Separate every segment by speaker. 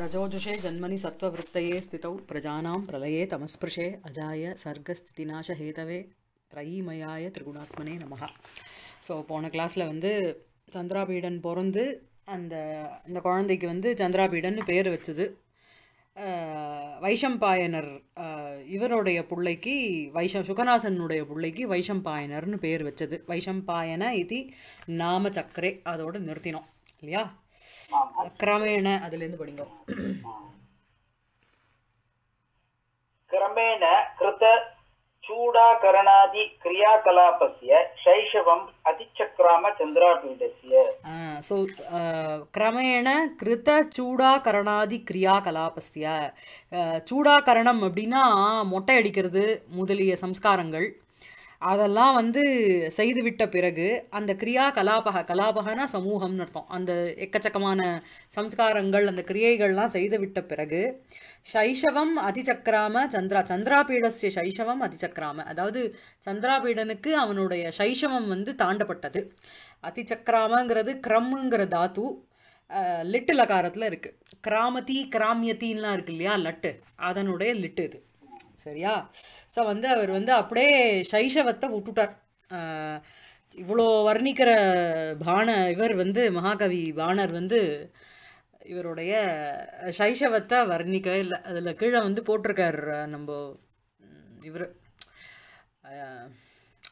Speaker 1: ரஜோஜுஷே ஜன்மனி सत्त्ववृत्तये ஸ்திதௌ பிரஜானாம் பிரலயே தமஸ்பிருஷே அஜாய सर्गस्थितिनाशहेतवे त्रयीमयाய திருகுணாத்மனே நமகா ஸோ போன கிளாஸில் வந்து சந்திராபீடன் பிறந்து அந்த இந்த குழந்தைக்கு வந்து சந்திராபீடன் பேர் வச்சது வைஷம்பாயனர் இவருடைய பிள்ளைக்கு வைஷம் சுகநாசனுடைய பிள்ளைக்கு வைஷம்பாயனர்னு பேர் வச்சது வைஷம்பாயன இது நாம சக்கரே அதோடு நிறுத்தினோம் இல்லையா கிரமேண அதுலேருந்து படிங்க கிரமேண
Speaker 2: கிருத சூடாகரணாதி கிரியாகலாபஸ்ய சைஷவம் அதிச்சக்ராம சந்திராபீடஸ்ய
Speaker 1: ஸோ கிரமேண கிருத சூடாகரணாதி கிரியாகலாபஸ்ய சூடாகரணம் அப்படின்னா மொட்டை அடிக்கிறது முதலிய சம்ஸ்காரங்கள் அதெல்லாம் வந்து செய்துவிட்ட பிறகு அந்த கிரியா கலாபக கலாபகனா சமூகம்னு அர்த்தம் அந்த எக்கச்சக்கமான சம்ஸ்காரங்கள் அந்த கிரியைகள்லாம் செய்துவிட்ட பிறகு சைஷவம் அதிசக்கராம சந்திரா சந்திராபீடஸ்ய சைஷவம் அதிசக்கராம அதாவது சந்திராபீடனுக்கு அவனுடைய சைஷவம் வந்து தாண்டப்பட்டது அதிசக்கராமங்கிறது கிரம்ங்கிற தாத்து லிட்டு லகாரத்தில் இருக்குது கிராமதி கிராமியத்தின்லாம் இருக்கு இல்லையா லட்டு அதனுடைய லிட்டு இது சரியா ஸோ வந்து அவர் வந்து அப்படியே சைஷவத்தை விட்டுட்டார் இவ்வளோ வர்ணிக்கிற பாண இவர் வந்து மகாகவி பாணர் வந்து இவருடைய சைஷவத்தை வர்ணிக்க இல்லை அதில் கீழே வந்து போட்டிருக்கார் நம்ம இவர்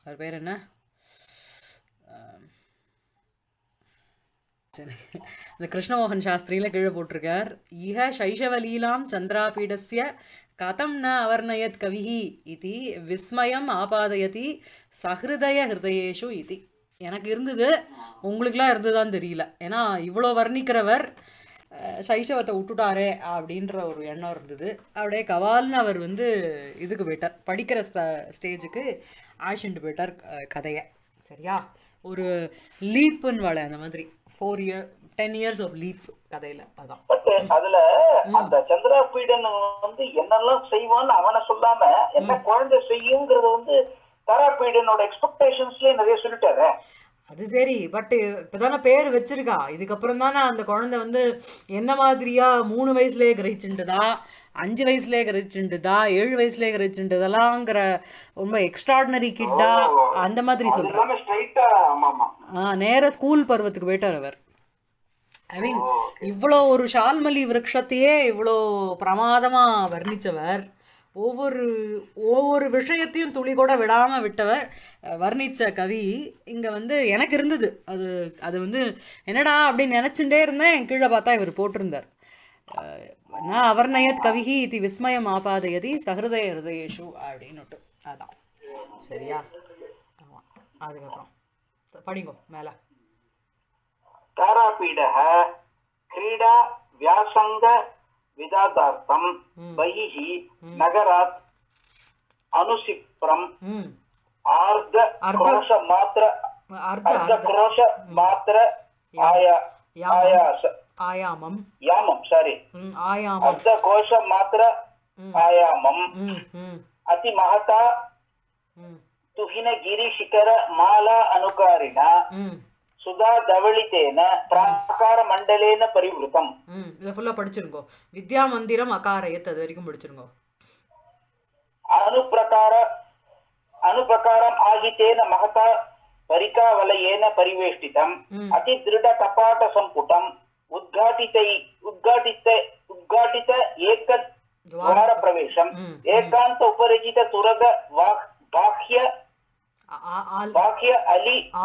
Speaker 1: அவர் பேர் என்ன இந்த கிருஷ்ணமோகன் சாஸ்திரியில் கீழே போட்டிருக்கார் இக சைஷவலீலாம் சந்திராபீடஸ்ய கதம் ந அவர்ணயத் கவிஹி இது விஸ்மயம் ஆபாதயதி சஹிருதய ஹிருதயேஷு இது எனக்கு இருந்தது உங்களுக்குலாம் இருந்ததுதான் தெரியல ஏன்னா இவ்வளோ வர்ணிக்கிறவர் சைஷவத்தை விட்டுட்டாரே அப்படின்ற ஒரு எண்ணம் இருந்தது அப்படியே கவால்னு அவர் வந்து இதுக்கு போயிட்டார் படிக்கிற ஸ்ட ஸ்டேஜுக்கு ஆஷிண்டு போயிட்டார் கதையை சரியா ஒரு லீப்புன்னு வளை அந்த மாதிரி four year ten years of leap கதையில அதான் அதுல அந்த சந்திரா பீடன் வந்து என்னெல்லாம் செய்வான்னு அவனை சொல்லாம என்ன குழந்தை செய்யுங்கிறது வந்து தாரா பீடனோட எக்ஸ்பெக்டேஷன்ஸ்லயே நிறைய சொல்லிட்டாரு அது சரி பட் இப்போதானே பேர் வச்சிருக்கா இதுக்கப்புறம் தானே அந்த குழந்தை வந்து என்ன மாதிரியா மூணு வயசுலேயே கிரகிச்சுட்டுதா அஞ்சு வயசுலேயே கிரகிச்சுட்டுதா ஏழு வயசுலேயே கிரகிச்சுட்டுதெல்லாம்ங்கிற ரொம்ப எக்ஸ்ட்ராடினரி கிட்டா அந்த மாதிரி சொல்கிறேன் நேர ஸ்கூல் பருவத்துக்கு போயிட்டார் அவர் ஐ மீன் இவ்வளோ ஒரு ஷால்மலி விரக்ஷத்தையே இவ்வளோ பிரமாதமாக வர்ணித்தவர் ஒவ்வொரு ஒவ்வொரு விஷயத்தையும் துளி கூட விடாமல் விட்டவர் வர்ணித்த கவி இங்கே வந்து எனக்கு இருந்தது அது அது வந்து என்னடா அப்படின்னு நினச்சிட்டே இருந்தேன் என் கீழே பார்த்தா இவர் போட்டிருந்தார் நான் அவர்ணயத் கவிகி இது விஸ்மயம் ஆபாதயதி சஹிருதய ஹிருதயேஷு அப்படின்னுட்டு அதான் சரியா ஆமாம் அதுக்கப்புறம் படிங்கோ மேல
Speaker 2: தாராபீடக क्रीडा व्यासंग विदातार्थम बहिः नगरात् अनुसिप्रम अर्ध क्रोश मात्र अर्ध क्रोश मात्र आया आयास आयामम यामम सॉरी आयामम अर्ध क्रोश मात्र आयामम अति ತುಹಿನ ಗಿರಿ ಶಿಖರ ಮಾಲಾ ಅನುಕಾರಿಣ
Speaker 1: சுதா தவளித்தேன பிராகார மண்டலேன பரிவிருத்தம் இதை ஃபுல்லா படிச்சிருங்கோ வித்யா மந்திரம் அகாரயத் அது வரைக்கும் படிச்சிருங்கோ
Speaker 2: அனுப்பிரகார அனுப்பிரகாரம் ஆகித்தேன மகதா பரிகாவலையேன பரிவேஷ்டிதம் அதி திருட கபாட சம்புடம் உத்காட்டித்தை உத்காட்டித்த உத்காட்டித்த ஏக துவார பிரவேசம் ஏகாந்த உபரிஜித சுரக வாக் பாஹ்ய வித்யா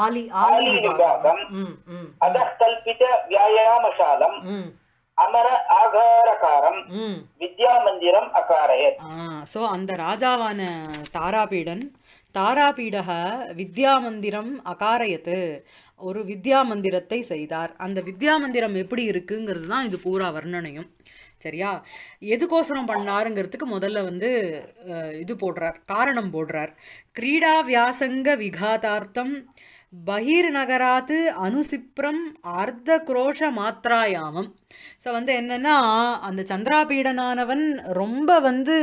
Speaker 1: மந்திரம் அகாரயத் சோ அந்த ராஜாவான தாராபீடன் தாராபீடக வித்யா மந்திரம் அகாரயத்து ஒரு வித்யா மந்திரத்தை செய்தார் அந்த வித்யா மந்திரம் எப்படி இருக்குங்கிறது தான் இது பூரா வர்ணனையும் சரியா எதுக்கோசரம் பண்ணாருங்கிறதுக்கு முதல்ல வந்து இது போடுறார் காரணம் போடுறார் கிரீடா வியாசங்க விகாதார்த்தம் பகிர் நகராத்து அனுசிப்ரம் அர்த்த குரோஷ மாத்திராயாமம் ஸோ வந்து என்னென்னா அந்த சந்திராபீடனானவன் ரொம்ப வந்து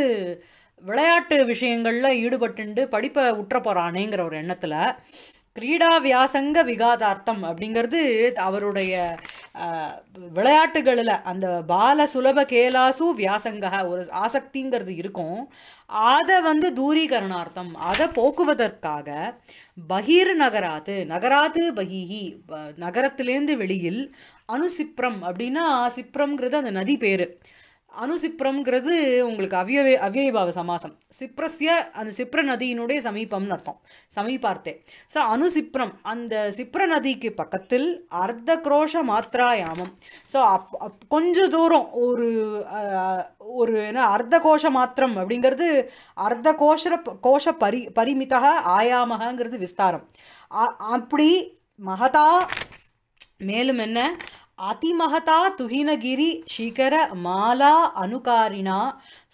Speaker 1: விளையாட்டு விஷயங்களில் ஈடுபட்டுண்டு படிப்பை உற்ற போகிறானேங்கிற ஒரு எண்ணத்தில் கிரீடா வியாசங்க விகாதார்த்தம் அப்படிங்கிறது அவருடைய விளையாட்டுகளில் அந்த பால சுலப கேலாசு வியாசங்க ஒரு ஆசக்திங்கிறது இருக்கும் அதை வந்து தூரீகரணார்த்தம் அதை போக்குவதற்காக பகீர் நகராத்து நகராத்து பகிஹி நகரத்திலேருந்து வெளியில் அனுசிப்ரம் அப்படின்னா சிப்ரம்ங்கிறது அந்த நதி பேர் அனுசிப்ரம்ங்கிறது உங்களுக்கு அவ்யவே அவ்யபாவ சமாசம் சிப்ரஸ்ய அந்த சிப்ர நதியினுடைய சமீபம்னு அர்த்தம் சமீபார்த்தே ஸோ அனுசிப்ரம் அந்த சிப்ர நதிக்கு பக்கத்தில் அர்த்த குரோஷ மாத்திராயாமம் ஸோ அப் கொஞ்ச தூரம் ஒரு ஒரு என்ன அர்த்த கோஷ மாத்திரம் அப்படிங்கிறது அர்த்த கோஷ கோஷ பரி பரிமிதா ஆயாமகங்கிறது விஸ்தாரம் அப்படி மகதா மேலும் என்ன ಅತಿಮಹತಾ ತುಹಿನಗಿರಿ ಶಿಖರ ಮಾಲಾ ಅನುಕಾರಿಣ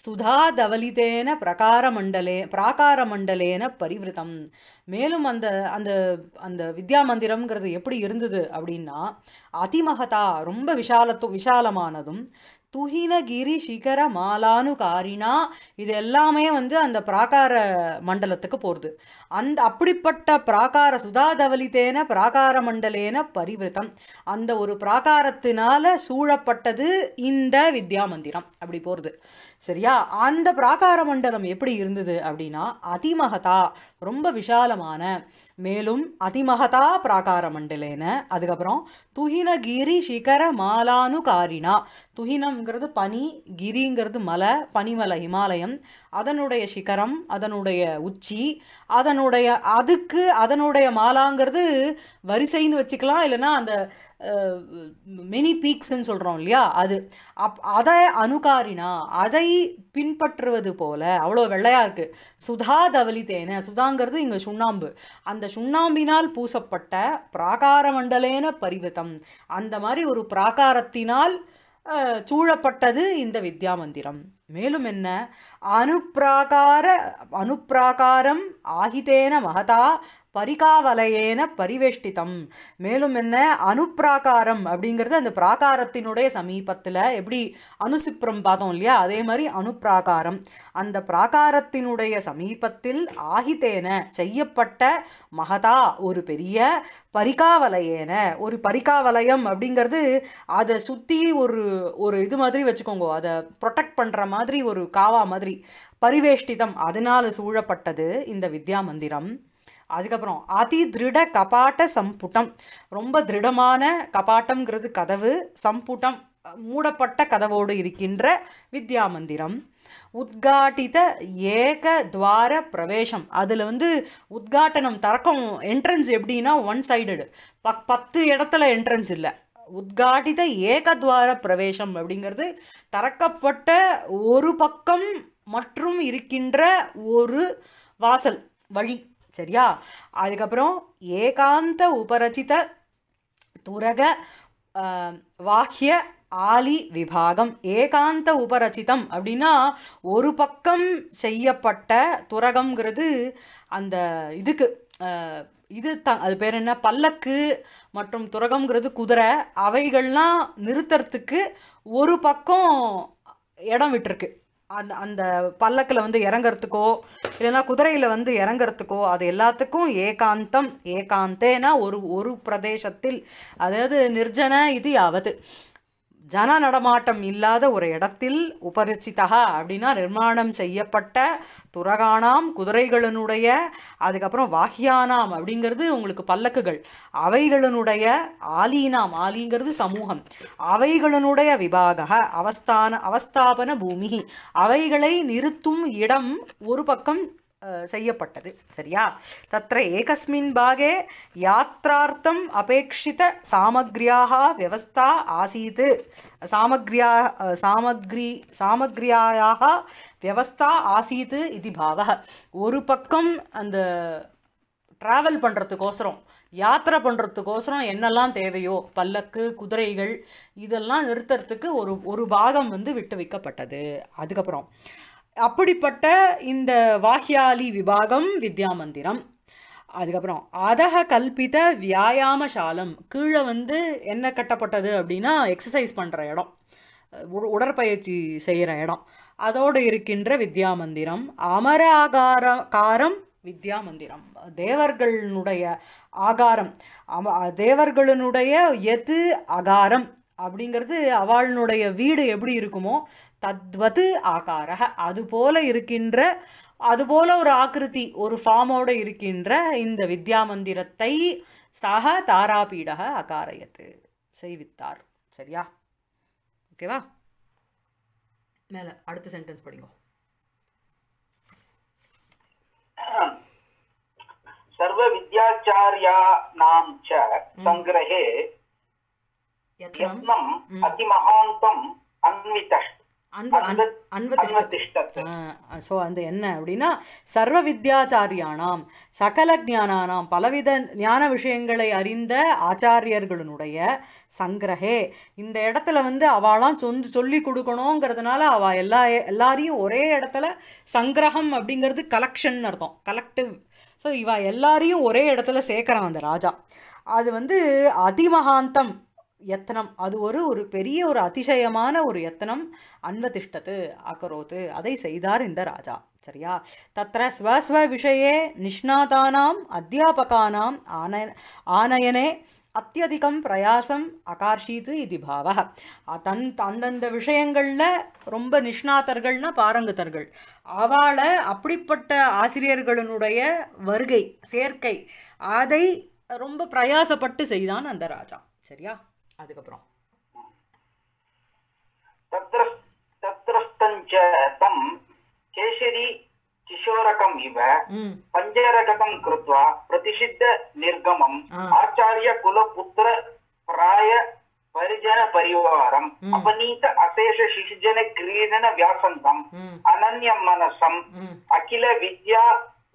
Speaker 1: சுதாதவலிதேன பிரகாரமண்டலே பிராகாரமண்டலேன பரிவிருத்தம் மேலும் அந்த அந்த அந்த வித்யா மந்திரம்ங்கிறது எப்படி இருந்தது அப்படின்னா அதிமகதா ரொம்ப விஷாலத்து விஷாலமானதும் துகிலகிரி சிகர மாலானுகாரினா இது எல்லாமே வந்து அந்த பிராகார மண்டலத்துக்கு போகிறது அந்த அப்படிப்பட்ட பிராகார சுதாதவலித்தேன பிராகார மண்டலேன பரிவிரதம் அந்த ஒரு பிராகாரத்தினால சூழப்பட்டது இந்த வித்யா மந்திரம் அப்படி போகிறது சரியா அந்த பிராகார மண்டலம் எப்படி இருந்தது அப்படின்னா அதிமகதா ரொம்ப விஷாலமான மேலும் அதிமகதா பிராகார மண்டலேன அதுக்கப்புறம் துஹினகிரி சிகர மாலானுகாரினா துஹினம்ங்கிறது பனி கிரிங்கிறது மலை பனிமலை ஹிமாலயம் அதனுடைய சிகரம் அதனுடைய உச்சி அதனுடைய அதுக்கு அதனுடைய மாலாங்கிறது வரிசைன்னு வச்சுக்கலாம் இல்லைன்னா அந்த மினி பீக்ஸ்ன்னு சொல்கிறோம் இல்லையா அது அப் அதை அணுகாரினா அதை பின்பற்றுவது போல் அவ்வளோ வெள்ளையாக இருக்குது சுதா தவலி தேனை சுதாங்கிறது இங்கே சுண்ணாம்பு அந்த சுண்ணாம்பினால் பூசப்பட்ட பிராகார மண்டலேன பரிவிதம் அந்த மாதிரி ஒரு பிராகாரத்தினால் சூழப்பட்டது இந்த வித்யா மந்திரம் மேலும் என்ன அனுப்பிராகார அனுப்பிராகாரம் ஆகிதேன மகதா பரிகாவலையேன பரிவேஷ்டிதம் மேலும் என்ன அணுப்பிராகாரம் அப்படிங்கிறது அந்த பிராகாரத்தினுடைய சமீபத்தில் எப்படி அனுசிப்ரம் பார்த்தோம் இல்லையா அதே மாதிரி அனுப்ராகாரம் அந்த பிராகாரத்தினுடைய சமீபத்தில் ஆகித்தேன செய்யப்பட்ட மகதா ஒரு பெரிய பரிகாவலையேன ஒரு பரிகாவலயம் அப்படிங்கிறது அதை சுற்றி ஒரு ஒரு இது மாதிரி வச்சுக்கோங்க அதை ப்ரொடெக்ட் பண்ணுற மாதிரி ஒரு காவா மாதிரி பரிவேஷ்டிதம் அதனால் சூழப்பட்டது இந்த வித்யா மந்திரம் அதுக்கப்புறம் அதி திருட கபாட்ட சம்புட்டம் ரொம்ப திருடமான கபாட்டம்ங்கிறது கதவு சம்புட்டம் மூடப்பட்ட கதவோடு இருக்கின்ற வித்யா மந்திரம் உத்காட்டித ஏக துவார பிரவேசம் அதில் வந்து உத்காட்டனம் தரக்கம் என்ட்ரன்ஸ் எப்படின்னா ஒன் சைடடு பக் பத்து இடத்துல என்ட்ரன்ஸ் இல்லை உத்காட்டித ஏகத்வார பிரவேசம் அப்படிங்கிறது தறக்கப்பட்ட ஒரு பக்கம் மற்றும் இருக்கின்ற ஒரு வாசல் வழி சரியா அதுக்கப்புறம் ஏகாந்த உபரச்சித துரக வாக்கிய ஆலி விபாகம் ஏகாந்த உபரச்சிதம் அப்படின்னா ஒரு பக்கம் செய்யப்பட்ட துரகம்ங்கிறது அந்த இதுக்கு இது த அது பேர் என்ன பல்லக்கு மற்றும் துரகம்ங்கிறது குதிரை அவைகள்லாம் நிறுத்துறதுக்கு ஒரு பக்கம் இடம் விட்டுருக்கு அந்த அந்த பல்லக்கில் வந்து இறங்கிறதுக்கோ இல்லைன்னா குதிரையில் வந்து இறங்கிறதுக்கோ அது எல்லாத்துக்கும் ஏகாந்தம் ஏகாந்தேனா ஒரு ஒரு பிரதேசத்தில் அதாவது நிர்ஜன இது ஆவது ஜன நடமாட்டம் இல்லாத ஒரு இடத்தில் உபரிச்சிதகா அப்படின்னா நிர்மாணம் செய்யப்பட்ட துரகானாம் குதிரைகளினுடைய அதுக்கப்புறம் வாகியானாம் அப்படிங்கிறது உங்களுக்கு பல்லக்குகள் அவைகளினுடைய ஆலீனாம் ஆலிங்கிறது சமூகம் அவைகளினுடைய விபாக அவஸ்தான அவஸ்தாபன பூமி அவைகளை நிறுத்தும் இடம் ஒரு பக்கம் செய்யப்பட்டது சரியா தத்திர ஏகஸ்மின் பாகே யாத்திரார்த்தம் அபேட்சித சாமக்ரியாக வியவஸ்தா ஆசீத் சாமக்ரியா சாமக்ரி சாமக்ரியாயாக வியவஸ்தா ஆசீத் இது பாவக ஒரு பக்கம் அந்த ட்ராவல் பண்ணுறதுக்கோசரம் யாத்திரை பண்ணுறதுக்கோசரம் என்னெல்லாம் தேவையோ பல்லக்கு குதிரைகள் இதெல்லாம் நிறுத்துறதுக்கு ஒரு ஒரு பாகம் வந்து விட்டு வைக்கப்பட்டது அதுக்கப்புறம் அப்படிப்பட்ட இந்த வாக்யாலி விபாகம் வித்யா மந்திரம் அதுக்கப்புறம் அதக கல்பித வியாயாமசாலம் கீழே வந்து என்ன கட்டப்பட்டது அப்படின்னா எக்ஸசைஸ் பண்ணுற இடம் உடற்பயிற்சி செய்கிற இடம் அதோடு இருக்கின்ற வித்யா மந்திரம் அமர ஆகார காரம் வித்யா மந்திரம் தேவர்களினுடைய ஆகாரம் அம எது அகாரம் அப்படிங்கிறது அவளுடைய வீடு எப்படி இருக்குமோ தத்வது ஆகார அதுபோல இருக்கின்ற அதுபோல ஒரு ஆக்கிருதி ஒரு ஃபார்மோடு இருக்கின்ற இந்த வித்யா மந்திரத்தை சக தாராபீடக அகாரயத்து செய்வித்தார் சரியா ஓகேவா மேல அடுத்த சென்டென்ஸ் படிங்க
Speaker 2: சர்வ நாம் ச சங்கிரகே
Speaker 1: யத்னம்
Speaker 2: அதிமகாந்தம்
Speaker 1: அன்விதஷ்ட அன்பு ஸோ அந்த என்ன அப்படின்னா சர்வ வித்யாச்சாரியானாம் சகல ஜானானாம் பலவித ஞான விஷயங்களை அறிந்த ஆச்சாரியர்களுடைய சங்கிரகே இந்த இடத்துல வந்து அவளாம் சொந்து சொல்லி கொடுக்கணுங்கிறதுனால அவள் எல்லா எல்லாரையும் ஒரே இடத்துல சங்கிரகம் அப்படிங்கிறது கலெக்ஷன் அர்த்தம் கலெக்டிவ் ஸோ இவள் எல்லாரையும் ஒரே இடத்துல சேர்க்குறான் அந்த ராஜா அது வந்து அதிமகாந்தம் எத்தனம் அது ஒரு ஒரு பெரிய ஒரு அதிசயமான ஒரு எத்தனம் அன்வதிஷ்டத்து அகரோத்து அதை செய்தார் இந்த ராஜா சரியா தத்திர ஸ்வஸ்வ விஷயே நிஷ்ணாதானாம் அத்தியாபகானாம் ஆன ஆனயனே அத்தியதிகம் பிரயாசம் அகார்ஷீத்து இது பாவா தன் அந்தந்த விஷயங்களில் ரொம்ப நிஷ்ணாத்தர்கள்னா பாரங்கத்தர்கள் அவளை அப்படிப்பட்ட ஆசிரியர்களினுடைய வருகை சேர்க்கை அதை ரொம்ப பிரயாசப்பட்டு செய்தான் அந்த ராஜா சரியா அதுக்கப்புறம்
Speaker 2: தம் கேசரி किशोरकम् इव पञ्जरगतं कृत्वा प्रतिषिद्ध निर्गमम् आचार्य कुलपुत्र प्राय परिजन परिवारम् अपनीत अशेष शिशुजन क्रीडन व्यासन्तम् अनन्य मनसम् अखिल विद्या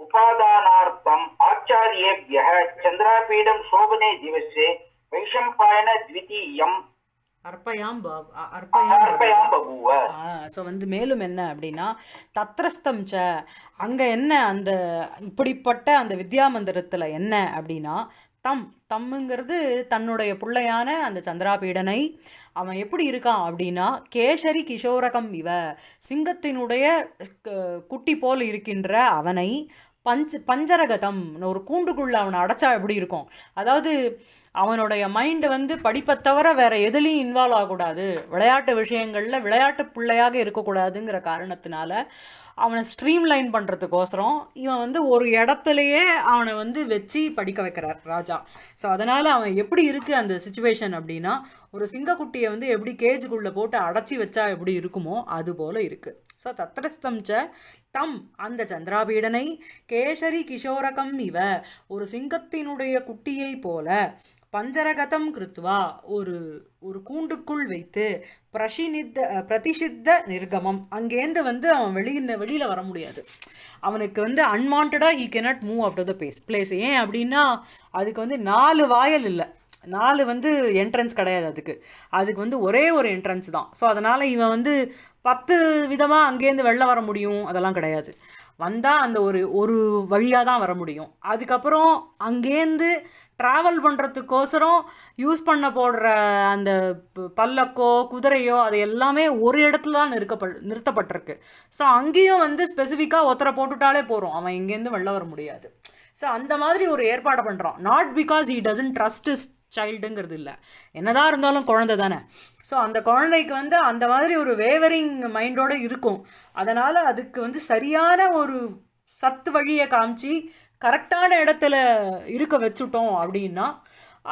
Speaker 2: उपादानार्थम् आचार्येभ्यः चन्द्रापीठं शोभने
Speaker 1: दिवसे वैशम्पायन द्वितीयम् அர்ப்பயாம் அர்ப்பயாம் ஸோ வந்து மேலும் என்ன அப்படின்னா தத்ரஸ்தம் ச அங்கே என்ன அந்த இப்படிப்பட்ட அந்த வித்யா மந்திரத்தில் என்ன அப்படின்னா தம் தம்முங்கிறது தன்னுடைய பிள்ளையான அந்த சந்திராபீடனை அவன் எப்படி இருக்கான் அப்படின்னா கேசரி கிஷோரகம் இவ சிங்கத்தினுடைய குட்டி போல் இருக்கின்ற அவனை பஞ்ச பஞ்சரகதம் ஒரு கூண்டுக்குள்ளே அவனை அடைச்சா எப்படி இருக்கும் அதாவது அவனுடைய மைண்டு வந்து படிப்பை தவிர வேறு எதுலேயும் இன்வால்வ் ஆகக்கூடாது விளையாட்டு விஷயங்களில் விளையாட்டு பிள்ளையாக இருக்கக்கூடாதுங்கிற காரணத்தினால அவனை ஸ்ட்ரீம் லைன் பண்ணுறதுக்கோசரம் இவன் வந்து ஒரு இடத்துலையே அவனை வந்து வச்சு படிக்க வைக்கிறார் ராஜா ஸோ அதனால் அவன் எப்படி இருக்குது அந்த சுச்சுவேஷன் அப்படின்னா ஒரு சிங்கக்குட்டியை வந்து எப்படி கேஜுக்குள்ளே போட்டு அடைச்சி வச்சா எப்படி இருக்குமோ அது போல் இருக்குது ஸோ தத்ரஸ்தம்ச தம் அந்த சந்திராபீடனை கேசரி கிஷோரகம் இவ ஒரு சிங்கத்தினுடைய குட்டியை போல பஞ்சரகதம் கிருத்வா ஒரு ஒரு கூண்டுக்குள் வைத்து பிரஷினித்த பிரதிஷித்த நிர்கமம் அங்கேருந்து வந்து அவன் வெளியில் வெளியில் வர முடியாது அவனுக்கு வந்து அன்வான்டாக he cannot move out of the place place ஏன் அப்படின்னா அதுக்கு வந்து நாலு வாயல் இல்லை நாலு வந்து என்ட்ரன்ஸ் கிடையாது அதுக்கு அதுக்கு வந்து ஒரே ஒரு என்ட்ரன்ஸ் தான் ஸோ அதனால் இவன் வந்து பத்து விதமாக அங்கேருந்து வெளில வர முடியும் அதெல்லாம் கிடையாது வந்தால் அந்த ஒரு ஒரு வழியாக தான் வர முடியும் அதுக்கப்புறம் அங்கேருந்து ட்ராவல் பண்ணுறதுக்கோசரம் யூஸ் பண்ண போடுற அந்த பல்லக்கோ குதிரையோ அது எல்லாமே ஒரு இடத்துல தான் நிறுக்கப்ப நிறுத்தப்பட்டிருக்கு ஸோ அங்கேயும் வந்து ஸ்பெசிஃபிக்காக ஒருத்தரை போட்டுவிட்டாலே போகிறோம் அவன் இங்கேருந்து வெளில வர முடியாது ஸோ அந்த மாதிரி ஒரு ஏற்பாடு பண்ணுறான் not because he doesn't trust is சைல்டுங்கிறது இல்லை என்னதான் இருந்தாலும் குழந்தை தானே ஸோ அந்த குழந்தைக்கு வந்து அந்த மாதிரி ஒரு வேவரிங் மைண்டோடு இருக்கும் அதனால் அதுக்கு வந்து சரியான ஒரு சத்து வழியை காமிச்சு கரெக்டான இடத்துல இருக்க வச்சுட்டோம் அப்படின்னா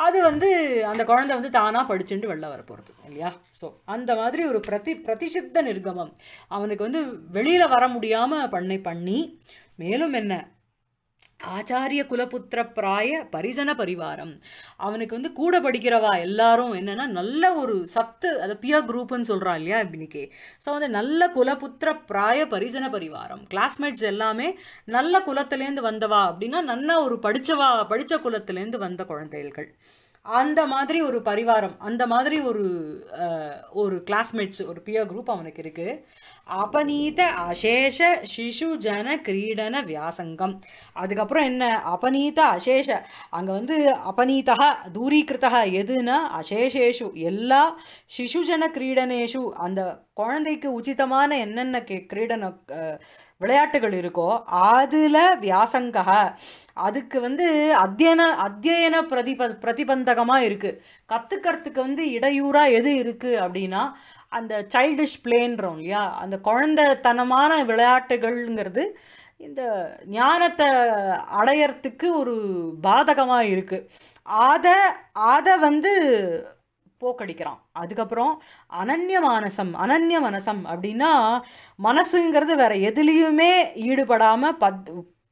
Speaker 1: அது வந்து அந்த குழந்தை வந்து தானாக படிச்சுட்டு வெளில வரப்போகிறது இல்லையா ஸோ அந்த மாதிரி ஒரு பிரதி பிரதிஷித்த நிர்கமம் அவனுக்கு வந்து வெளியில் வர முடியாமல் பண்ணை பண்ணி மேலும் என்ன ஆச்சாரிய குலபுத்திர பிராய பரிசன பரிவாரம் அவனுக்கு வந்து கூட படிக்கிறவா எல்லாரும் என்னென்னா நல்ல ஒரு சத்து அது பியா குரூப்புன்னு சொல்கிறா இல்லையா இன்னைக்கு ஸோ வந்து நல்ல குலபுத்திர பிராய பரிசன பரிவாரம் கிளாஸ்மேட்ஸ் எல்லாமே நல்ல குலத்துலேருந்து வந்தவா அப்படின்னா நல்லா ஒரு படித்தவா படித்த குலத்துலேருந்து வந்த குழந்தைகள் அந்த மாதிரி ஒரு பரிவாரம் அந்த மாதிரி ஒரு ஒரு கிளாஸ்மேட்ஸ் ஒரு பியர் குரூப் அவனுக்கு இருக்குது அபநீத அசேஷ சிசு ஜன கிரீடன வியாசங்கம் அதுக்கப்புறம் என்ன அபநீத அசேஷ அங்கே வந்து அபநீதா தூரீகிருத்தா எதுனா அசேஷேஷு எல்லா சிசுஜன கிரீடனேஷு அந்த குழந்தைக்கு உச்சிதமான என்னென்ன கே கிரீடன விளையாட்டுகள் இருக்கோ அதில் வியாசங்க அதுக்கு வந்து அத்தியன அத்தியன பிரதிப பிரதிபந்தகமாக இருக்குது கற்றுக்கிறதுக்கு வந்து இடையூறாக எது இருக்குது அப்படின்னா அந்த சைல்டிஷ் பிளேன்றோம் இல்லையா அந்த குழந்தைத்தனமான விளையாட்டுகள்ங்கிறது இந்த ஞானத்தை அடையறதுக்கு ஒரு பாதகமாக இருக்குது அதை அதை வந்து போக்கடிக்கிறான் அதுக்கப்புறம் அனன்ய மனசம் அனன்ய மனசம் அப்படின்னா மனசுங்கிறது வேறு எதுலேயுமே ஈடுபடாமல் பத்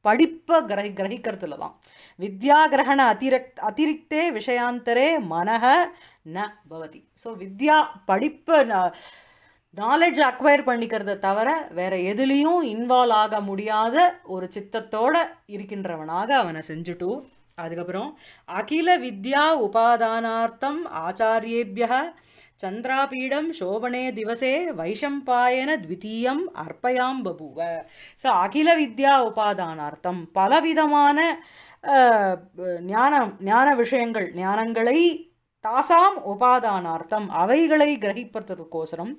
Speaker 1: படிப்பை கிரகி கிரகிக்கிறதுல தான் வித்யாகிரகண அதிரக் அதிரிக்தே விஷயாந்தரே மனக ந பவதி ஸோ வித்யா படிப்பு நாலேஜ் அக்வயர் பண்ணிக்கிறத தவிர வேற எதுலேயும் இன்வால்வ் ஆக முடியாத ஒரு சித்தத்தோடு இருக்கின்றவனாக அவனை செஞ்சுட்டு அதுக்கப்புறம் அகில வித்யா உபாதானார்த்தம் ஆச்சாரியேபிய சந்திராபீடம் சோபனே திவசே வைஷம்பாயன த்விதீயம் அர்ப்பயாம் பபுவ ஸோ அகில வித்யா உபாதானார்த்தம் பலவிதமான ஞானம் ஞான விஷயங்கள் ஞானங்களை தாசாம் உபாதானார்த்தம் அவைகளை கிரகிப்பதற்கோசரம்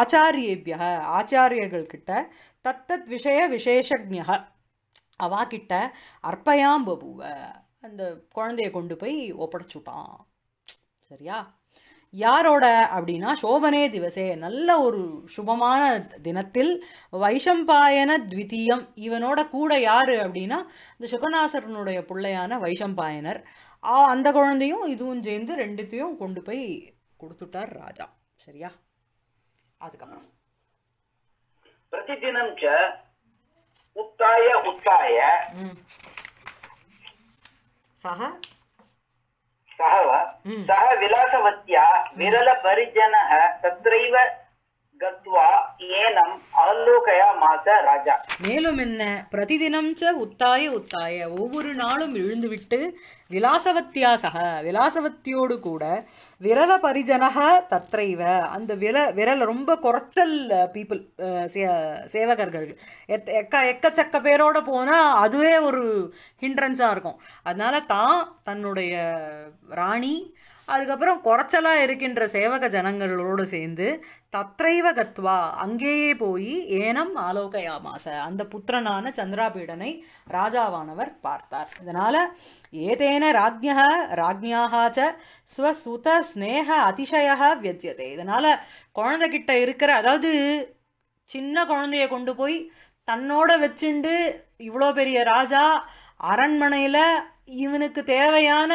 Speaker 1: ஆச்சாரியேபிய ஆச்சாரியர்கள் கிட்ட தத்தத் விஷய விசேஷஜக அவா கிட்ட அற்பயாம்பபுவ அந்த குழந்தைய கொண்டு போய் ஒப்படைச்சுட்டான் சரியா யாரோட அப்படின்னா சோபனே திவசே நல்ல ஒரு சுபமான தினத்தில் வைஷம்பாயன த்விதீயம் இவனோட கூட யார் அப்படின்னா இந்த சுகநாசரனுடைய பிள்ளையான வைஷம்பாயனர் அந்த குழந்தையும் இதுவும் சேர்ந்து ரெண்டுத்தையும் கொண்டு போய் கொடுத்துட்டார் ராஜா சரியா அதுக்கப்புறம்
Speaker 2: பிரதிதினம் உத்தாய உத்தாய சக सः वा सः विलासवत्या विरलपरिजनः
Speaker 1: மேலும் என்ன பிரதிதினம் ச உத்தாய உத்தாய ஒவ்வொரு நாளும் எழுந்துவிட்டு சக விலாசவத்தியோடு கூட விரல பரிஜனக தத்ரைவ அந்த விர விரல் ரொம்ப குறைச்சல் பீப்புள் சேவகர்கள் எத் எக்க எக்கச்சக்க பேரோடு போனால் அதுவே ஒரு ஹிண்ட்ரன்ஸாக இருக்கும் அதனால தான் தன்னுடைய ராணி அதுக்கப்புறம் குறைச்சலாக இருக்கின்ற சேவக ஜனங்களோடு சேர்ந்து தத்ரைவ கத்வா அங்கேயே போய் ஏனம் ஆலோகயாமாச அந்த புத்திரனான சந்திராபீடனை ராஜாவானவர் பார்த்தார் இதனால் ஏதேன ராஜ்யா ராஜ்யாகாச்ச ஸ்வசுத ஸ்னேக அதிசய வியஜதே இதனால் குழந்தைகிட்ட இருக்கிற அதாவது சின்ன குழந்தைய கொண்டு போய் தன்னோட வச்சுண்டு இவ்வளோ பெரிய ராஜா அரண்மனையில் இவனுக்கு தேவையான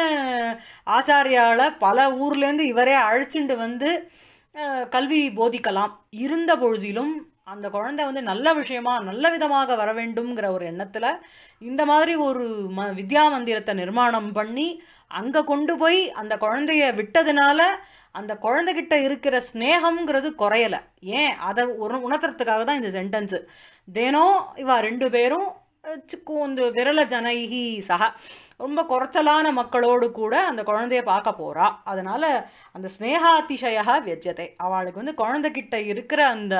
Speaker 1: ஆச்சாரியால் பல ஊர்லேருந்து இவரே அழைச்சிட்டு வந்து கல்வி போதிக்கலாம் இருந்த பொழுதிலும் அந்த குழந்தை வந்து நல்ல விஷயமா நல்ல விதமாக வர வேண்டும்ங்கிற ஒரு எண்ணத்தில் இந்த மாதிரி ஒரு ம வித்யா மந்திரத்தை நிர்மாணம் பண்ணி அங்கே கொண்டு போய் அந்த குழந்தைய விட்டதுனால அந்த குழந்தைகிட்ட இருக்கிற ஸ்னேகம்ங்கிறது குறையலை ஏன் அதை உணர்த்துறதுக்காக தான் இந்த சென்டென்ஸு தேனோ இவா ரெண்டு பேரும் ಚಿಕ್ಕ ಒಂದು ವಿರಳ ಜನೈಹಿ ரொம்ப குறைச்சலான மக்களோடு கூட அந்த குழந்தைய பார்க்க போகிறா அதனால் அந்த ஸ்னேகாதிசயாக வெஜ்ஜத்தை அவளுக்கு வந்து குழந்தைகிட்ட இருக்கிற அந்த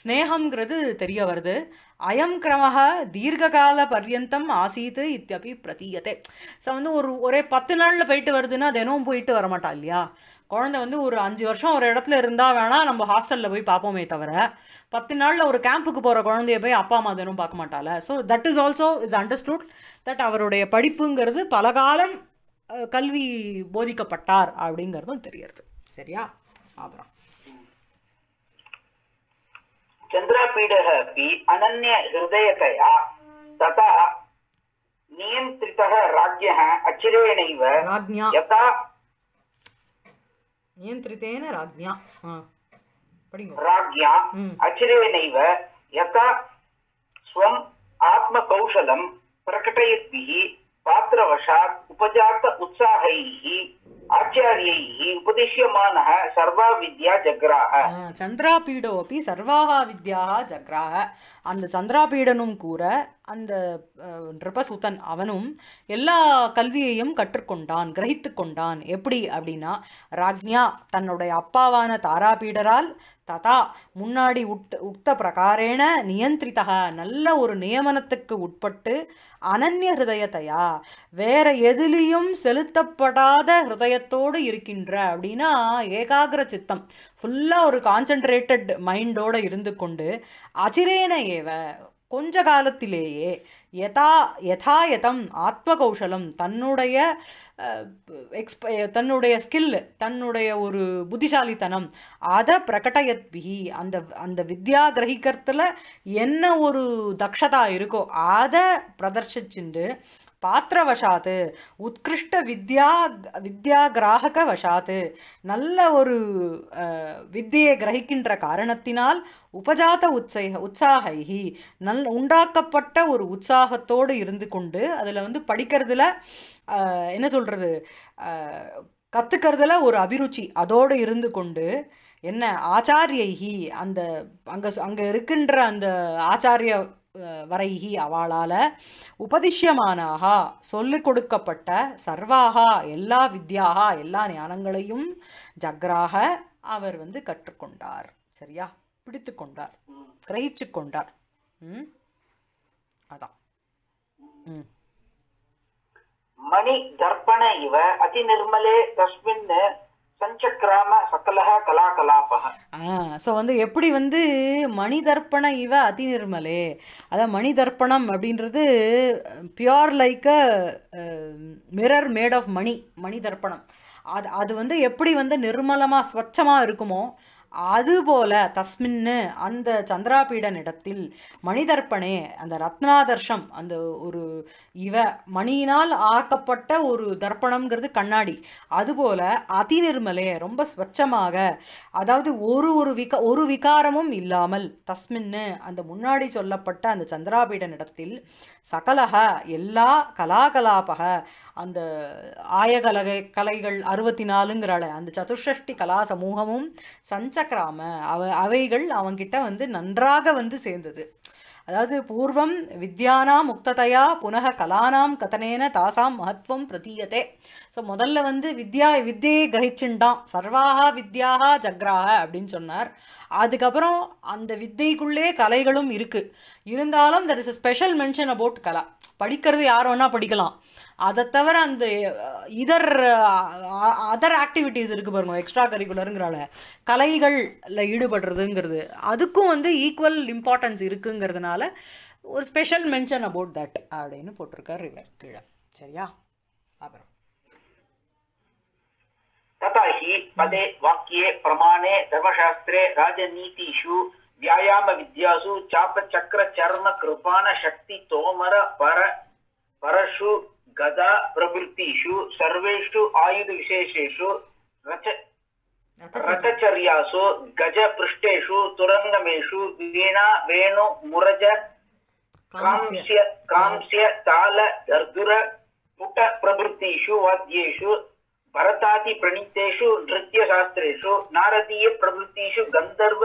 Speaker 1: ஸ்னேகங்கிறது தெரிய வருது அயம் கிரமக தீர்க்கால பர்யந்தம் ஆசீத்து இத்தியப்பி பிரதீயத்தை ஸோ வந்து ஒரு ஒரே பத்து நாளில் போயிட்டு வருதுன்னா தினமும் போயிட்டு வரமாட்டா இல்லையா குழந்தை வந்து ஒரு அஞ்சு வருஷம் ஒரு இடத்துல இருந்தால் வேணால் நம்ம ஹாஸ்டலில் போய் பார்ப்போமே தவிர பத்து நாளில் ஒரு கேம்புக்கு போகிற குழந்தைய போய் அப்பா அம்மா தினம் பார்க்க மாட்டால so that is also is understood that அவருடைய படிப்புங்கிறது பலகாலம் கல்வி போதிக்கப்பட்டார் அப்படிங்கிறதும் தெரியறது சரியா அப்புறம்
Speaker 2: चन्द्रापीडः अपि अनन्यहृदयतया तथा
Speaker 1: नियन्त्रितेन राज्ञा
Speaker 2: राज्ञा अचिरेणैव यथा स्वम् आत्मकौशलं प्रकटयद्भिः பாத்திரவசாத் உபஜாத்த உற்சாகைः
Speaker 1: ஆச்சாரியைः उपदिश्यमानः சர்வா வித்யா ஜக்ராக சந்திராபீடோ அப்படி சர்வாக வித்யாக ஜக்ராக அந்த சந்திராபீடனும் கூற அந்த நிருபசுதன் அவனும் எல்லா கல்வியையும் கற்றுக்கொண்டான் கிரகித்து கொண்டான் எப்படி அப்படின்னா ராஜ்யா தன்னுடைய அப்பாவான தாராபீடரால் ததா முன்னாடி உட் உக்த பிரகாரேண நியந்திரிதா நல்ல ஒரு நியமனத்துக்கு உட்பட்டு அனன்ய ஹிருதயத்தையா வேற எதிலையும் செலுத்தப்படாத ஹிருதயத்தோடு இருக்கின்ற அப்படின்னா ஏகாகிர சித்தம் ஃபுல்லாக ஒரு கான்சென்ட்ரேட்டட் மைண்டோடு இருந்து கொண்டு அச்சிரேன ஏவ கொஞ்ச காலத்திலேயே யதா யதாயதம் ஆத்மகௌஷலம் தன்னுடைய எக்ஸ்ப eh, தன்னுடைய ஸ்கில்லு தன்னுடைய ஒரு புத்திசாலித்தனம் அதை பிரகடயத் பிஹி அந்த அந்த வித்யா கிரகிக்கிறதுல என்ன ஒரு தக்ஷதா இருக்கோ அதை பிரதர்ஷிச்சுண்டு பாத்திரவசாத்து உத்கிருஷ்ட வித்யா வித்யா கிராகக வசாத்து நல்ல ஒரு வித்தியை கிரகிக்கின்ற காரணத்தினால் உபஜாத உற்சை உற்சாகி நல் உண்டாக்கப்பட்ட ஒரு உற்சாகத்தோடு இருந்து கொண்டு அதில் வந்து படிக்கிறதுல என்ன சொல்கிறது கற்றுக்கிறதுல ஒரு அபிருச்சி அதோடு இருந்து கொண்டு என்ன ஆச்சாரியைகி அந்த அங்கே அங்கே இருக்கின்ற அந்த ஆச்சாரிய வரைகி அவளால் உபதிஷ்யமானாக சொல்லிக் கொடுக்கப்பட்ட சர்வாகா எல்லா வித்யாக எல்லா ஞானங்களையும் ஜக்ராக அவர் வந்து கற்றுக்கொண்டார் சரியா பிடித்து கொண்டார் கிரகிச்சு கொண்டார் ம் அதான் ம்
Speaker 2: மணி தர்ப்பண இவ அதி நிர்மலே தஸ்மின்
Speaker 1: ஸோ வந்து எப்படி வந்து மணிதர்ப்பண இவ அதிநிர்மலே அதான் மணிதர்ப்பணம் அப்படின்றது pure like mirror made of மணி மணிதர்ப்பணம் அது அது வந்து எப்படி வந்து நிர்மலமாக ஸ்வச்சமாக இருக்குமோ அதுபோல தஸ்மின்னு அந்த சந்திராபீடன் இடத்தில் மணிதர்ப்பணே அந்த ரத்னாதர்ஷம் அந்த ஒரு இவ மணியினால் ஆக்கப்பட்ட ஒரு தர்ப்பணம்ங்கிறது கண்ணாடி அதுபோல அதிநிர்மலே ரொம்ப ஸ்வச்சமாக அதாவது ஒரு ஒரு விக ஒரு விகாரமும் இல்லாமல் தஸ்மின்னு அந்த முன்னாடி சொல்லப்பட்ட அந்த சந்திராபீடன் இடத்தில் சகலக எல்லா கலாகலாபக அந்த ஆயகலகை கலைகள் அறுபத்தி நாலுங்கிறாள அந்த சதுஷ்டி கலா சமூகமும் சஞ்சக்கிராம அவ அவைகள் அவங்கிட்ட வந்து நன்றாக வந்து சேர்ந்தது அதாவது பூர்வம் வித்யானா முக்ததையா புனக கலானாம் கதனேன தாசாம் மகத்துவம் பிரதீயத்தே ஸோ முதல்ல வந்து வித்யா வித்தியை கிரகிச்சுண்டான் சர்வாக வித்யாக ஜக்ராக அப்படின்னு சொன்னார் அதுக்கப்புறம் அந்த வித்தைக்குள்ளே கலைகளும் இருக்குது இருந்தாலும் that is special mention about கலா படிக்கிறது யார் வேணால் படிக்கலாம் அதை தவிர அந்த இதர் அதர் ஆக்டிவிட்டீஸ் இருக்குது பாருங்க எக்ஸ்ட்ரா கரிக்குலருங்கிறால கலைகளில் ஈடுபடுறதுங்கிறது அதுக்கும் வந்து ஈக்குவல் இம்பார்ட்டன்ஸ் இருக்குங்கிறதுனால ஒரு ஸ்பெஷல் மென்ஷன் அபவுட் தட் அப்படின்னு போட்டிருக்கார் இவர் கீழே சரியா அப்புறம்
Speaker 2: तथा பதே வாக்கியே பிரமாணே தர்மசாஸ்திரே ராஜநீதிஷு व्यायाम विद्यासु चाप चक्र चर्म कृपाण शक्ति तोमर पर परशु गदा प्रवृत्तिषु सर्वेषु आयुध विशेषेषु रच रथचर्यासु गज पृष्ठेषु तुरङ्गमेषु वीणा वेणु मुरज कांस्य कांस्य ताल दर्दुर पुट प्रवृत्तिषु वाद्येषु भरतादि प्रणीतेषु नृत्यशास्त्रेषु नारदीय प्रवृत्तिषु गन्धर्व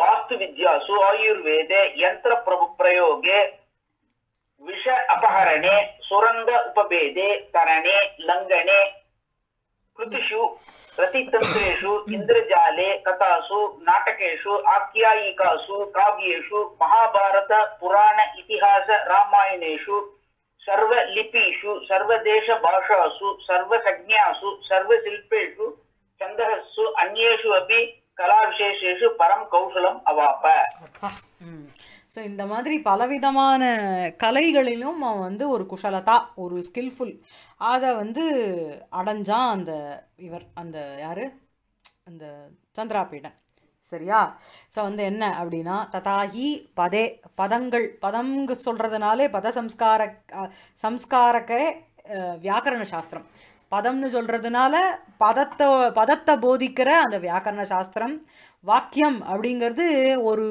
Speaker 2: ವಾಸ್ತುವಿದ್ಯಾಸು ಆಯುರ್ವೇದೆ ಯಂತ್ರ ಪ್ರಭು ಪ್ರಯೋಗೆ ವಿಷ ಅಪಹರಣೆ ಸುರಂಗ ಉಪಭೇದೆ ತರಣೆ ಲಂಗಣೆ ಕೃತಿಷು ಪ್ರತಿತಂತ್ರು ಇಂದ್ರಜಾಲೆ ಕಥಾಸು ನಾಟಕೇಶು ಆಖ್ಯಾಯಿಕಾಸು ಕಾವ್ಯೇಶು ಮಹಾಭಾರತ ಪುರಾಣ ಇತಿಹಾಸ ರಾಮಾಯಣೇಶು ಸರ್ವ ದೇಶ ಭಾಷಾಸು ಸರ್ವ ಶಿಲ್ಪೇಶು ಛಂದಸ್ಸು ಅನ್ಯೇಷು ಅಭಿ கலாவிசேஷேஷு பரம் கௌசலம் அவாப்ப
Speaker 1: ஸோ இந்த மாதிரி பலவிதமான கலைகளிலும் அவன் வந்து ஒரு குஷலதா ஒரு ஸ்கில்ஃபுல் அதை வந்து அடைஞ்சான் அந்த இவர் அந்த யார் அந்த சந்திராபீடன் சரியா ஸோ வந்து என்ன அப்படின்னா ததாகி பதே பதங்கள் பதங்க சொல்கிறதுனாலே பத சம்ஸ்கார சம்ஸ்காரக்கே வியாக்கரண சாஸ்திரம் பதம்னு சொல்கிறதுனால பதத்தை பதத்தை போதிக்கிற அந்த வியாக்கரண சாஸ்திரம் வாக்கியம் அப்படிங்கிறது ஒரு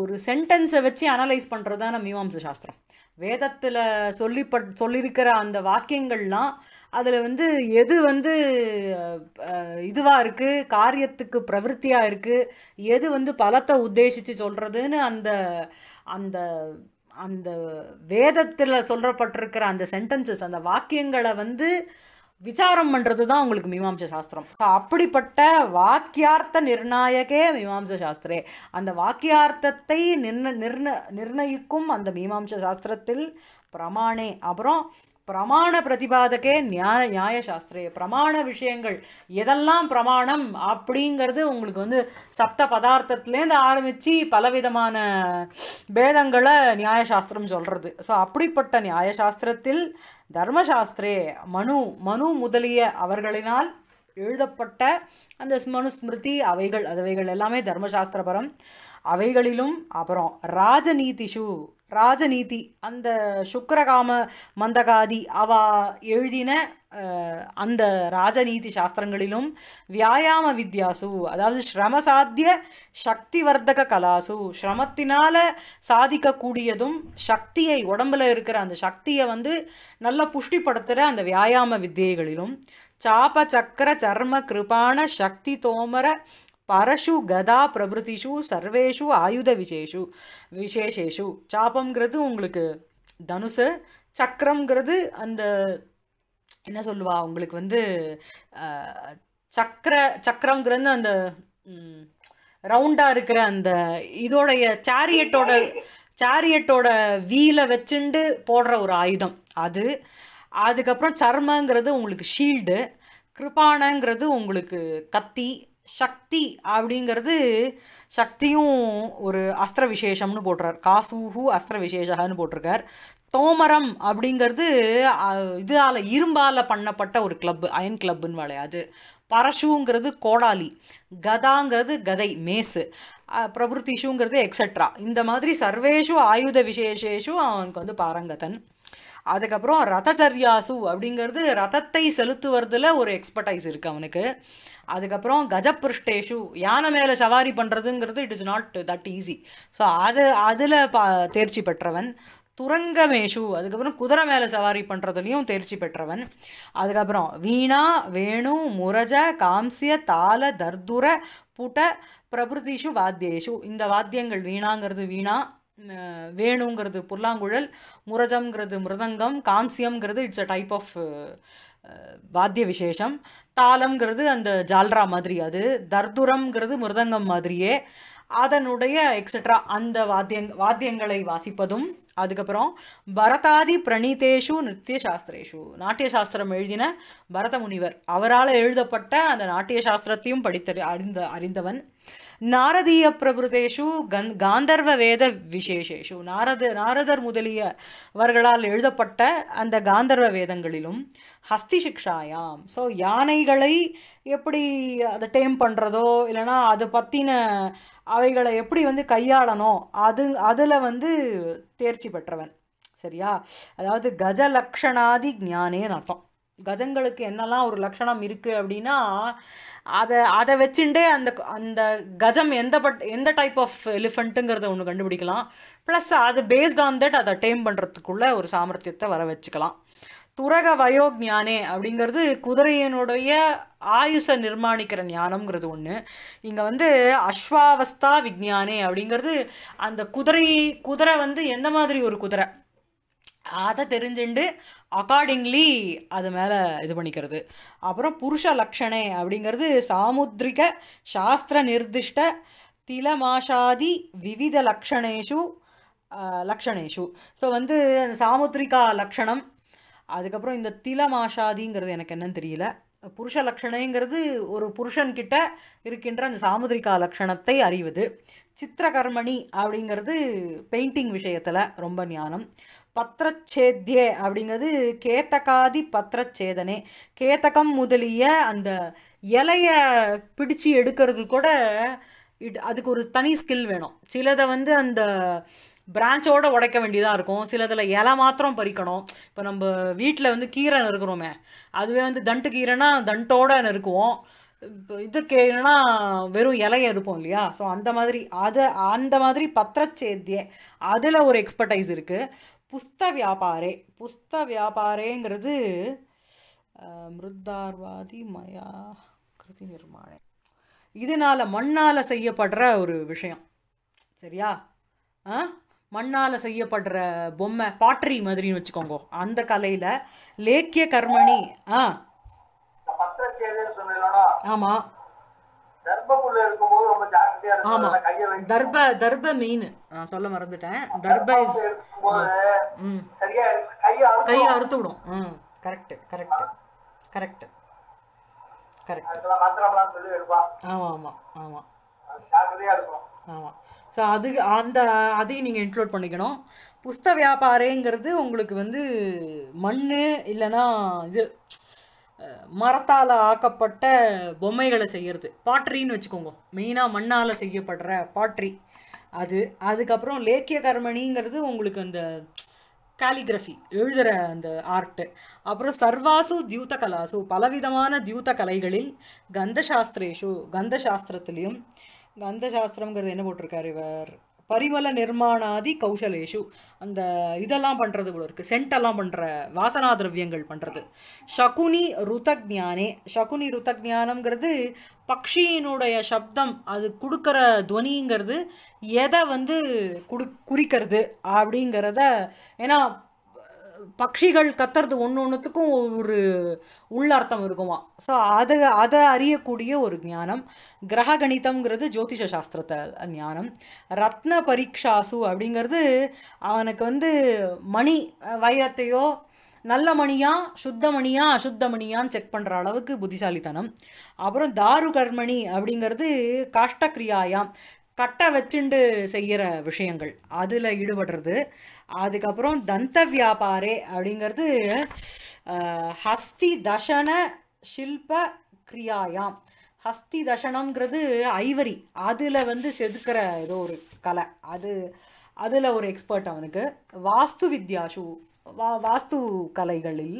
Speaker 1: ஒரு சென்டென்ஸை வச்சு அனலைஸ் பண்ணுறது தான் நம்ம மீமாம்ச சாஸ்திரம் வேதத்தில் சொல்லி சொல்லியிருக்கிற அந்த வாக்கியங்கள்லாம் அதில் வந்து எது வந்து இதுவாக இருக்குது காரியத்துக்கு பிரவருத்தியாக இருக்குது எது வந்து பலத்தை உத்தேசித்து சொல்கிறதுன்னு அந்த அந்த அந்த வேதத்தில் சொல்லப்பட்டிருக்கிற அந்த சென்டென்சஸ் அந்த வாக்கியங்களை வந்து விசாரம் பண்ணுறது தான் உங்களுக்கு மீமாம்ச சாஸ்திரம் ஸோ அப்படிப்பட்ட வாக்கியார்த்த நிர்ணாயகே மீமாம்ச சாஸ்திரே அந்த வாக்கியார்த்தத்தை நிர்ண நிர்ண நிர்ணயிக்கும் அந்த மீமாம்ச சாஸ்திரத்தில் பிரமாணே அப்புறம் பிரமாண பிரதிபாதகே நியாய நியாயசாஸ்திரே பிரமாண விஷயங்கள் எதெல்லாம் பிரமாணம் அப்படிங்கிறது உங்களுக்கு வந்து சப்த பதார்த்தத்துலேருந்து ஆரம்பித்து பலவிதமான பேதங்களை நியாயசாஸ்திரம் சொல்கிறது ஸோ அப்படிப்பட்ட நியாயசாஸ்திரத்தில் தர்மசாஸ்திரே மனு மனு முதலிய அவர்களினால் எழுதப்பட்ட அந்த ஸ்மிருதி அவைகள் அதவைகள் எல்லாமே தர்மசாஸ்திரபரம் அவைகளிலும் அப்புறம் ராஜநீதிஷு ராஜநீதி அந்த சுக்கரகாம மந்தகாதி அவா எழுதின அந்த ராஜநீதி சாஸ்திரங்களிலும் வியாயாம வித்யாசு அதாவது ஸ்ரமசாத்திய சக்தி வர்த்தக கலாசு ஸ்ரமத்தினால சாதிக்கக்கூடியதும் சக்தியை உடம்பில் இருக்கிற அந்த சக்தியை வந்து நல்லா புஷ்டிப்படுத்துகிற அந்த வியாயாம வித்தியைகளிலும் சாப சக்கர சர்ம கிருபான சக்தி தோமர பரஷு கதா பிரபுதிஷு சர்வேஷு ஆயுத விசேஷு விசேஷேஷு சாபங்கிறது உங்களுக்கு தனுசு சக்கரங்கிறது அந்த என்ன சொல்லுவா உங்களுக்கு வந்து சக்கர சக்கரங்கிறது அந்த ரவுண்டாக இருக்கிற அந்த இதோடைய சேரியட்டோட சாரியட்டோட வீலை வச்சுண்டு போடுற ஒரு ஆயுதம் அது அதுக்கப்புறம் சர்மங்கிறது உங்களுக்கு ஷீல்டு கிருபானங்கிறது உங்களுக்கு கத்தி சக்தி அப்படிங்கிறது சக்தியும் ஒரு அஸ்திர விசேஷம்னு போட்டுறார் காசூஹு அஸ்திர விசேஷகான்னு போட்டிருக்கார் தோமரம் அப்படிங்கிறது இதால் இரும்பால் பண்ணப்பட்ட ஒரு கிளப் அயன் கிளப்புன்னு வளையாது பரஷுங்கிறது கோடாலி கதாங்கிறது கதை மேசு பிரபுத்திஷுங்கிறது எக்ஸட்ரா இந்த மாதிரி சர்வேஷு ஆயுத விசேஷேஷும் அவனுக்கு வந்து பாரங்கதன் அதுக்கப்புறம் ரதச்சரியாசு அப்படிங்கிறது ரதத்தை செலுத்துவதில் ஒரு எக்ஸ்பர்டைஸ் இருக்குது அவனுக்கு அதுக்கப்புறம் கஜபிருஷ்டேஷு யானை மேலே சவாரி பண்ணுறதுங்கிறது it is not that easy so அது அதில் பா தேர்ச்சி பெற்றவன் துரங்கமேஷு அதுக்கப்புறம் குதிரை மேலே சவாரி பண்ணுறதுலையும் தேர்ச்சி பெற்றவன் அதுக்கப்புறம் வீணா வேணு முரஜ காம்சிய தால தர்துர புட பிரபுதிஷு வாத்தியேஷு இந்த வாத்தியங்கள் வீணாங்கிறது வீணா வேணுங்கிறது புல்லாங்குழல் முரஜம்ங்கிறது மிருதங்கம் காம்சியம்ங்கிறது இட்ஸ் அ டைப் ஆஃப் வாத்திய விசேஷம் தாளம்ங்கிறது அந்த ஜால்ரா மாதிரி அது தர்துரம்ங்கிறது மிருதங்கம் மாதிரியே அதனுடைய எக்ஸட்ரா அந்த வாத்தியங் வாத்தியங்களை வாசிப்பதும் அதுக்கப்புறம் பரதாதி பிரணீதேஷு நித்திய சாஸ்திரேஷு நாட்டிய சாஸ்திரம் எழுதின பரத முனிவர் அவரால் எழுதப்பட்ட அந்த நாட்டிய சாஸ்திரத்தையும் படித்த அறிந்த அறிந்தவன் நாரதீய கந் காந்தர்வ வேத விசேஷேஷு நாரத நாரதர் முதலிய அவர்களால் எழுதப்பட்ட அந்த காந்தர்வ வேதங்களிலும் ஹஸ்தி சிக்ஷாயாம் ஸோ யானைகளை எப்படி அதை டேம் பண்ணுறதோ இல்லைனா அதை பற்றின அவைகளை எப்படி வந்து கையாளணும் அது அதில் வந்து தேர்ச்சி பெற்றவன் சரியா அதாவது கஜலக்ஷணாதி ஞானேன்னு அர்த்தம் கஜங்களுக்கு என்னெல்லாம் ஒரு லட்சணம் இருக்குது அப்படின்னா அதை அதை வச்சுட்டு அந்த அந்த கஜம் எந்த பட் எந்த டைப் ஆஃப் எலிஃபண்ட்டுங்கிறத ஒன்று கண்டுபிடிக்கலாம் ப்ளஸ் அது பேஸ்ட் ஆன் தட் அதை டேம் பண்ணுறதுக்குள்ள ஒரு சாமர்த்தியத்தை வர வச்சுக்கலாம் துரக வயோ ஞானே அப்படிங்கிறது குதிரையினுடைய ஆயுஷை நிர்மாணிக்கிற ஞானம்ங்கிறது ஒன்று இங்கே வந்து அஸ்வாவஸ்தா விஜானே அப்படிங்கிறது அந்த குதிரை குதிரை வந்து எந்த மாதிரி ஒரு குதிரை அதை தெரிஞ்சுண்டு அக்கார்டிங்லி அது மேலே இது பண்ணிக்கிறது அப்புறம் புருஷ லக்ஷணே அப்படிங்கிறது சாமுத்ரிக சாஸ்திர நிர்திஷ்ட திலமாஷாதி விவித லக்ஷணேஷு லக்ஷணேஷு ஸோ வந்து அந்த சாமுத்ரிகா லக்ஷணம் அதுக்கப்புறம் இந்த திலமாஷாதிங்கிறது எனக்கு என்னன்னு தெரியல புருஷ லக்ஷணங்கிறது ஒரு புருஷன்கிட்ட இருக்கின்ற அந்த சாமுதிரிகா லக்ஷணத்தை அறிவது சித்திரகர்மணி அப்படிங்கிறது பெயிண்டிங் விஷயத்தில் ரொம்ப ஞானம் பத்திரச்சேத்தியே அப்படிங்கிறது கேத்தகாதி பத்திரச்சேதனே கேத்தகம் முதலிய அந்த இலையை பிடிச்சு எடுக்கிறது கூட இட் அதுக்கு ஒரு தனி ஸ்கில் வேணும் சிலதை வந்து அந்த பிரான்ச்சோடு உடைக்க வேண்டியதாக இருக்கும் சிலதில் இலை மாத்திரம் பறிக்கணும் இப்போ நம்ம வீட்டில் வந்து கீரை நறுக்கிறோமே அதுவே வந்து தண்டு கீரைனா தண்டோடு நறுக்குவோம் இப்போ இது கீரைனா வெறும் இலையை இருப்போம் இல்லையா ஸோ அந்த மாதிரி அதை அந்த மாதிரி பத்திரச்சேத்திய அதில் ஒரு எக்ஸ்பர்டைஸ் இருக்குது புஸ்த வியாபாரே புஸ்த வியாபாரேங்கிறது மிருத்தார்வாதி மயா கிருதி நிர்மாணம் இதனால் மண்ணால் செய்யப்படுற ஒரு விஷயம் சரியா ஆ மண்ணால் செய்யப்படுற பொம்மை பாட்ரி மாதிரின்னு வச்சுக்கோங்க அந்த கலையில் லேக்கிய கர்மணி ஆ ஆமாம் ஆமா தர்ப தர்ப சொல்ல மறந்துட்டேன் அறுத்து விடும் ம் கரெக்ட் கரெக்ட் ஸோ அது அந்த அதையும் நீங்கள் பண்ணிக்கணும் புஸ்த வியாபாரேங்கிறது உங்களுக்கு வந்து மண் இல்லைன்னா இது மரத்தால் ஆக்கப்பட்ட பொம்மைகளை செய்கிறது பாட்ரின்னு வச்சுக்கோங்க மெயினாக மண்ணால் செய்யப்படுற பாட்ரி அது அதுக்கப்புறம் லேக்கிய கர்மணிங்கிறது உங்களுக்கு அந்த காலிகிராஃபி எழுதுகிற அந்த ஆர்ட்டு அப்புறம் சர்வாசு தியூத கலாசு பலவிதமான தியூத கலைகளில் கந்தசாஸ்திரேஷு கந்தசாஸ்திரத்துலேயும் கந்தசாஸ்திரங்கிறது என்ன போட்டிருக்கார் இவர் பரிமள நிர்மாணாதி கௌசலேஷு அந்த இதெல்லாம் பண்ணுறது போல இருக்குது சென்டெல்லாம் பண்ணுற வாசனா திரவியங்கள் பண்ணுறது ஷகுனி ருதக்ஞானே ஷகுனி ருதக்ஞானம்ங்கிறது பக்ஷியினுடைய சப்தம் அது கொடுக்குற துவனிங்கிறது எதை வந்து குடு குறிக்கிறது அப்படிங்கிறத ஏன்னா பட்சிகள் கத்துறது ஒன்று ஒன்றுத்துக்கும் ஒரு உள்ளார்த்தம் இருக்குமா ஸோ அதை அதை அறியக்கூடிய ஒரு ஞானம் கிரக கணிதம்ங்கிறது ஜோதிஷ சாஸ்திரத்தை ஞானம் ரத்ன பரீட்சாசு அப்படிங்கிறது அவனுக்கு வந்து மணி வைரத்தையோ நல்ல மணியா சுத்த மணியா அசுத்த மணியான்னு செக் பண்ணுற அளவுக்கு புத்திசாலித்தனம் அப்புறம் தாரு கர்மணி அப்படிங்கிறது காஷ்டக்ரியாயாம் கட்டை வச்சுண்டு செய்கிற விஷயங்கள் அதில் ஈடுபடுறது அதுக்கப்புறம் தந்த வியாபாரே அப்படிங்கிறது ஹஸ்தி தசன ஷில்ப கிரியாயாம் ஹஸ்தி தசனம்ங்கிறது ஐவரி அதில் வந்து செதுக்கிற ஏதோ ஒரு கலை அது அதில் ஒரு எக்ஸ்பர்ட் அவனுக்கு வாஸ்து வித்யாஷு வா வாஸ்து கலைகளில்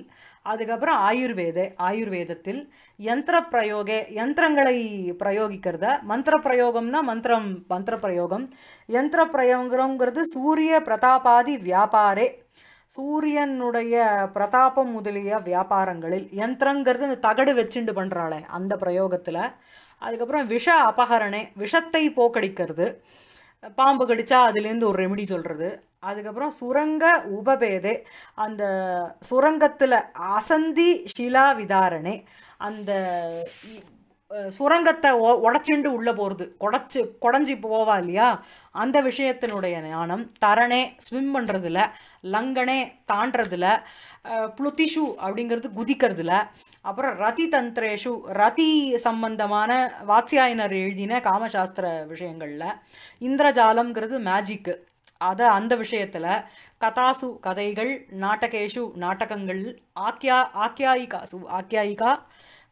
Speaker 1: அதுக்கப்புறம் ஆயுர்வேத ஆயுர்வேதத்தில் யந்திர பிரயோகே யந்திரங்களை பிரயோகிக்கிறத மந்திர பிரயோகம்னா மந்திரம் மந்திர பிரயோகம் யந்திர பிரயோகங்கிறது சூரிய பிரதாபாதி வியாபாரே சூரியனுடைய பிரதாபம் முதலிய வியாபாரங்களில் யந்திரங்கிறது இந்த தகடு வச்சுண்டு பண்ணுறாளே அந்த பிரயோகத்தில் அதுக்கப்புறம் விஷ அபகரணே விஷத்தை போக்கடிக்கிறது பாம்பு கடித்தா அதுலேருந்து ஒரு ரெமிடி சொல்கிறது அதுக்கப்புறம் சுரங்க உபபேதே அந்த சுரங்கத்தில் அசந்தி ஷிலா விதாரணே அந்த சுரங்கத்தை ஒ உடச்சிண்டு உள்ளே போகிறது குடச்சி குடஞ்சி போவா இல்லையா அந்த விஷயத்தினுடைய ஞானம் தரணே ஸ்விம் பண்ணுறதுல லங்கனே தாண்டதில் புளுத்திஷு அப்படிங்கிறது குதிக்கிறதுல அப்புறம் ரதி தந்திரேஷு ரதி சம்பந்தமான வாத்சியாயனர் எழுதின காமசாஸ்திர விஷயங்களில் இந்திரஜாலம்ங்கிறது மேஜிக்கு அதை அந்த விஷயத்தில் கதாசு கதைகள் நாட்டகேஷு நாட்டகங்கள் ஆக்கியா ஆக்கியாயிகாசு ஆக்கியாயிகா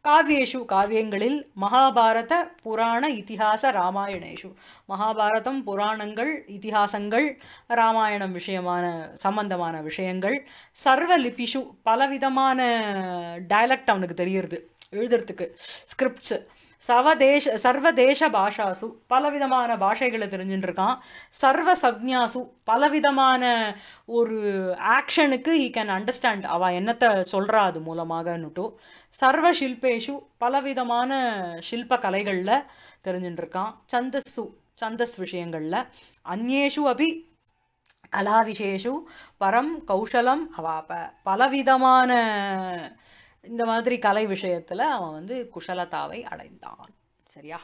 Speaker 1: காவியேஷு காவியங்களில் மகாபாரத புராண இத்திஹாச ராமாயணேஷு மகாபாரதம் புராணங்கள் இத்திஹாசங்கள் ராமாயணம் விஷயமான சம்பந்தமான விஷயங்கள் சர்வ லிபிஷு பலவிதமான டைலக்ட் அவனுக்கு தெரியறது எழுதுறதுக்கு ஸ்கிரிப்ட்ஸு சவதேஷ சர்வதேச பாஷாசு பலவிதமான பாஷைகளை தெரிஞ்சுட்டுருக்கான் சர்வ சப்ஞாசு பலவிதமான ஒரு ஆக்ஷனுக்கு ஈ கேன் அண்டர்ஸ்டாண்ட் அவ என்னத்தை சொல்கிறா அது மூலமாகனுட்டு சர்வ ஷில்பேஷு பலவிதமான ஷில்ப கலைகளில் தெரிஞ்சுட்டுருக்கான் சந்தஸ்ஸு சந்தஸ் விஷயங்களில் அந்நேஷு அபி கலாவிசேஷு பரம் கௌசலம் அவ பலவிதமான இந்த மாதிரி கலை விஷயத்தில் அவன் வந்து குஷலதாவை அடைந்தான் சரியா